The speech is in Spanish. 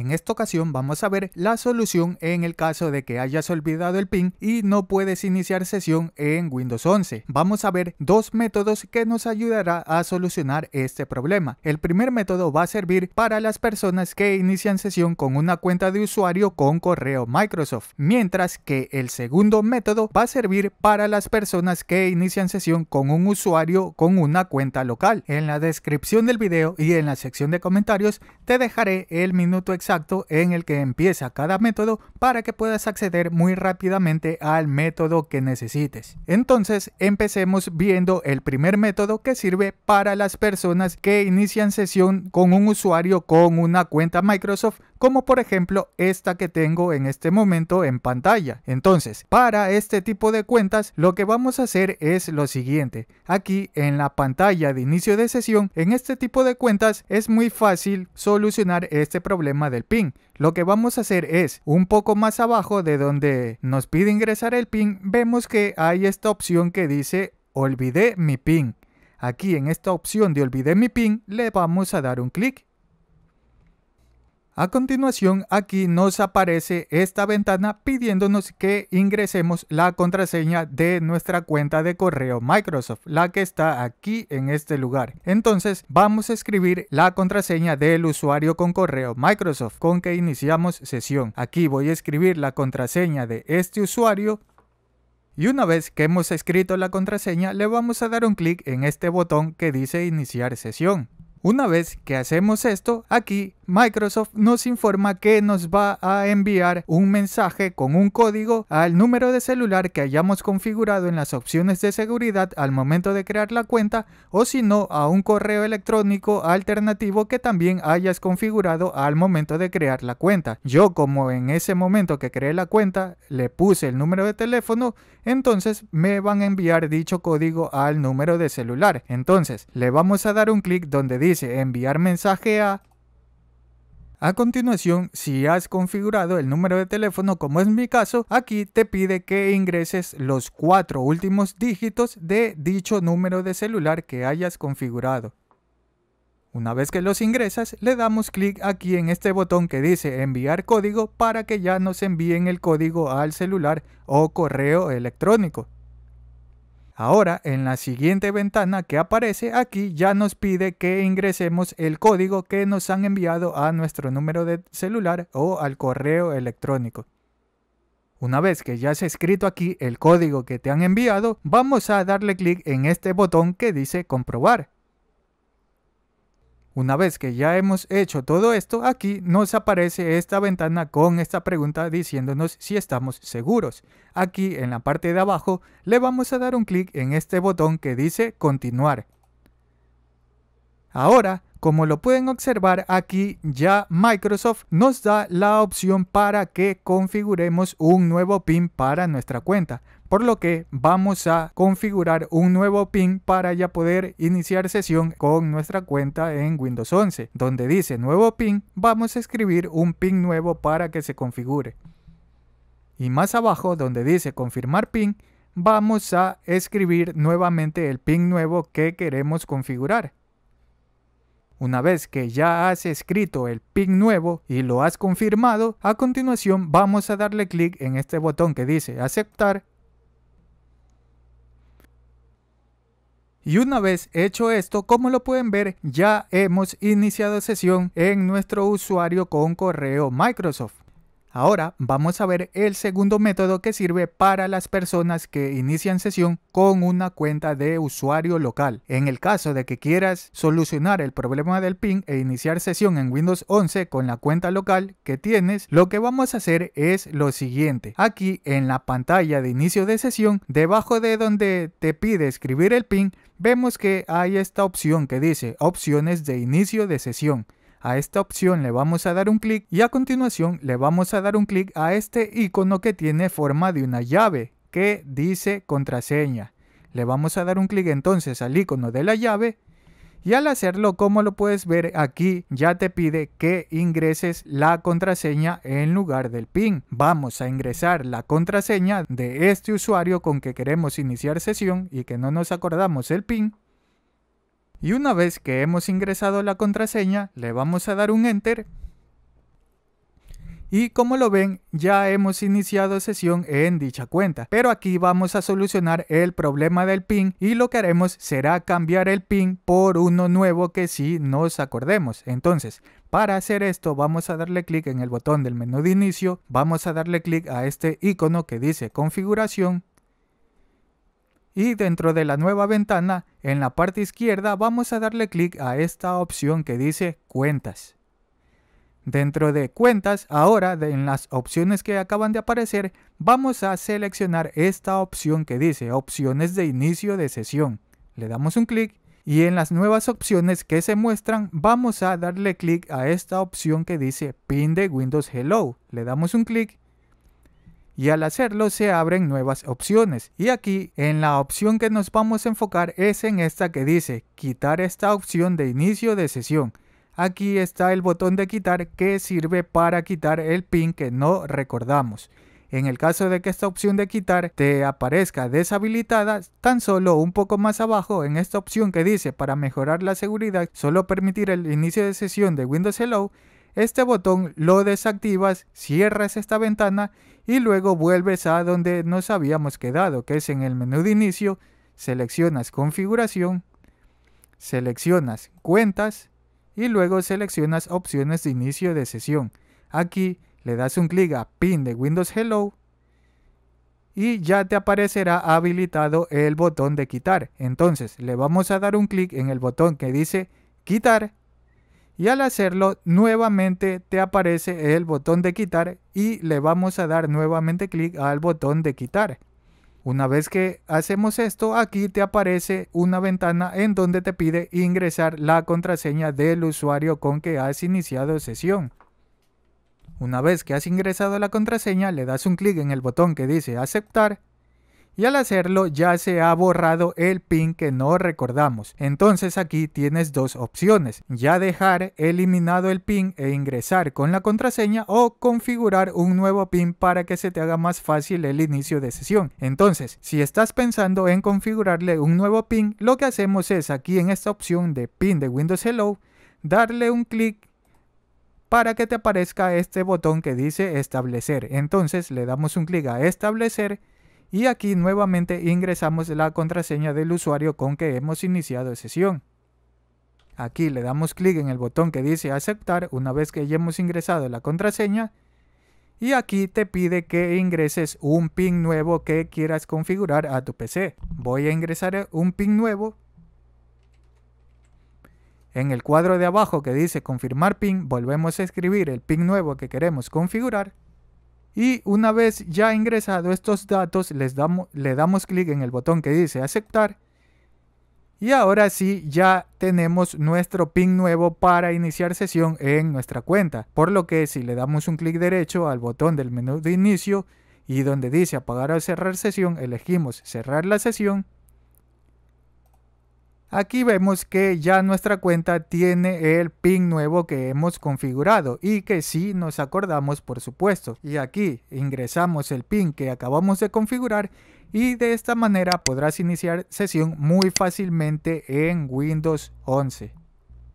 En esta ocasión vamos a ver la solución en el caso de que hayas olvidado el PIN y no puedes iniciar sesión en Windows 11. Vamos a ver dos métodos que nos ayudará a solucionar este problema. El primer método va a servir para las personas que inician sesión con una cuenta de usuario con correo Microsoft, mientras que el segundo método va a servir para las personas que inician sesión con un usuario con una cuenta local. En la descripción del video y en la sección de comentarios te dejaré el minuto exacto en el que empieza cada método para que puedas acceder muy rápidamente al método que necesites. Entonces empecemos viendo el primer método que sirve para las personas que inician sesión con un usuario con una cuenta Microsoft como por ejemplo esta que tengo en este momento en pantalla. Entonces, para este tipo de cuentas, lo que vamos a hacer es lo siguiente. Aquí en la pantalla de inicio de sesión, en este tipo de cuentas es muy fácil solucionar este problema del pin. Lo que vamos a hacer es, un poco más abajo de donde nos pide ingresar el pin, vemos que hay esta opción que dice olvidé mi pin. Aquí en esta opción de olvidé mi pin le vamos a dar un clic a continuación, aquí nos aparece esta ventana pidiéndonos que ingresemos la contraseña de nuestra cuenta de correo Microsoft, la que está aquí en este lugar. Entonces, vamos a escribir la contraseña del usuario con correo Microsoft con que iniciamos sesión. Aquí voy a escribir la contraseña de este usuario y una vez que hemos escrito la contraseña, le vamos a dar un clic en este botón que dice iniciar sesión. Una vez que hacemos esto, aquí Microsoft nos informa que nos va a enviar un mensaje con un código al número de celular que hayamos configurado en las opciones de seguridad al momento de crear la cuenta o si no a un correo electrónico alternativo que también hayas configurado al momento de crear la cuenta. Yo como en ese momento que creé la cuenta le puse el número de teléfono, entonces me van a enviar dicho código al número de celular. Entonces le vamos a dar un clic donde dice enviar mensaje a a continuación, si has configurado el número de teléfono como es mi caso, aquí te pide que ingreses los cuatro últimos dígitos de dicho número de celular que hayas configurado. Una vez que los ingresas, le damos clic aquí en este botón que dice enviar código para que ya nos envíen el código al celular o correo electrónico. Ahora, en la siguiente ventana que aparece aquí, ya nos pide que ingresemos el código que nos han enviado a nuestro número de celular o al correo electrónico. Una vez que ya has escrito aquí el código que te han enviado, vamos a darle clic en este botón que dice comprobar. Una vez que ya hemos hecho todo esto, aquí nos aparece esta ventana con esta pregunta diciéndonos si estamos seguros. Aquí en la parte de abajo le vamos a dar un clic en este botón que dice continuar. Ahora, como lo pueden observar aquí ya Microsoft nos da la opción para que configuremos un nuevo PIN para nuestra cuenta por lo que vamos a configurar un nuevo pin para ya poder iniciar sesión con nuestra cuenta en Windows 11. Donde dice nuevo pin, vamos a escribir un pin nuevo para que se configure. Y más abajo donde dice confirmar pin, vamos a escribir nuevamente el pin nuevo que queremos configurar. Una vez que ya has escrito el pin nuevo y lo has confirmado, a continuación vamos a darle clic en este botón que dice aceptar Y una vez hecho esto, como lo pueden ver, ya hemos iniciado sesión en nuestro usuario con correo Microsoft. Ahora vamos a ver el segundo método que sirve para las personas que inician sesión con una cuenta de usuario local. En el caso de que quieras solucionar el problema del PIN e iniciar sesión en Windows 11 con la cuenta local que tienes, lo que vamos a hacer es lo siguiente. Aquí en la pantalla de inicio de sesión, debajo de donde te pide escribir el PIN vemos que hay esta opción que dice opciones de inicio de sesión. A esta opción le vamos a dar un clic y a continuación le vamos a dar un clic a este icono que tiene forma de una llave que dice contraseña. Le vamos a dar un clic entonces al icono de la llave y al hacerlo, como lo puedes ver aquí, ya te pide que ingreses la contraseña en lugar del PIN. Vamos a ingresar la contraseña de este usuario con que queremos iniciar sesión y que no nos acordamos el PIN. Y una vez que hemos ingresado la contraseña, le vamos a dar un Enter y como lo ven ya hemos iniciado sesión en dicha cuenta pero aquí vamos a solucionar el problema del pin y lo que haremos será cambiar el pin por uno nuevo que sí nos acordemos entonces para hacer esto vamos a darle clic en el botón del menú de inicio vamos a darle clic a este icono que dice configuración y dentro de la nueva ventana en la parte izquierda vamos a darle clic a esta opción que dice cuentas Dentro de cuentas, ahora en las opciones que acaban de aparecer, vamos a seleccionar esta opción que dice opciones de inicio de sesión. Le damos un clic y en las nuevas opciones que se muestran, vamos a darle clic a esta opción que dice pin de Windows Hello. Le damos un clic y al hacerlo se abren nuevas opciones. Y aquí en la opción que nos vamos a enfocar es en esta que dice quitar esta opción de inicio de sesión aquí está el botón de quitar que sirve para quitar el pin que no recordamos. En el caso de que esta opción de quitar te aparezca deshabilitada, tan solo un poco más abajo en esta opción que dice para mejorar la seguridad, solo permitir el inicio de sesión de Windows Hello, este botón lo desactivas, cierras esta ventana y luego vuelves a donde nos habíamos quedado, que es en el menú de inicio, seleccionas configuración, seleccionas cuentas, y luego seleccionas opciones de inicio de sesión. Aquí le das un clic a pin de Windows Hello y ya te aparecerá habilitado el botón de quitar. Entonces le vamos a dar un clic en el botón que dice quitar y al hacerlo nuevamente te aparece el botón de quitar y le vamos a dar nuevamente clic al botón de quitar. Una vez que hacemos esto, aquí te aparece una ventana en donde te pide ingresar la contraseña del usuario con que has iniciado sesión. Una vez que has ingresado la contraseña, le das un clic en el botón que dice aceptar y al hacerlo ya se ha borrado el pin que no recordamos. Entonces aquí tienes dos opciones, ya dejar eliminado el pin e ingresar con la contraseña o configurar un nuevo pin para que se te haga más fácil el inicio de sesión. Entonces, si estás pensando en configurarle un nuevo pin, lo que hacemos es aquí en esta opción de pin de Windows Hello, darle un clic para que te aparezca este botón que dice establecer. Entonces le damos un clic a establecer y aquí nuevamente ingresamos la contraseña del usuario con que hemos iniciado sesión. Aquí le damos clic en el botón que dice aceptar una vez que ya hemos ingresado la contraseña y aquí te pide que ingreses un pin nuevo que quieras configurar a tu PC. Voy a ingresar un pin nuevo. En el cuadro de abajo que dice confirmar pin, volvemos a escribir el pin nuevo que queremos configurar. Y una vez ya ingresado estos datos, les damos, le damos clic en el botón que dice aceptar. Y ahora sí, ya tenemos nuestro pin nuevo para iniciar sesión en nuestra cuenta. Por lo que si le damos un clic derecho al botón del menú de inicio y donde dice apagar o cerrar sesión, elegimos cerrar la sesión. Aquí vemos que ya nuestra cuenta tiene el pin nuevo que hemos configurado y que sí nos acordamos por supuesto. Y aquí ingresamos el pin que acabamos de configurar y de esta manera podrás iniciar sesión muy fácilmente en Windows 11.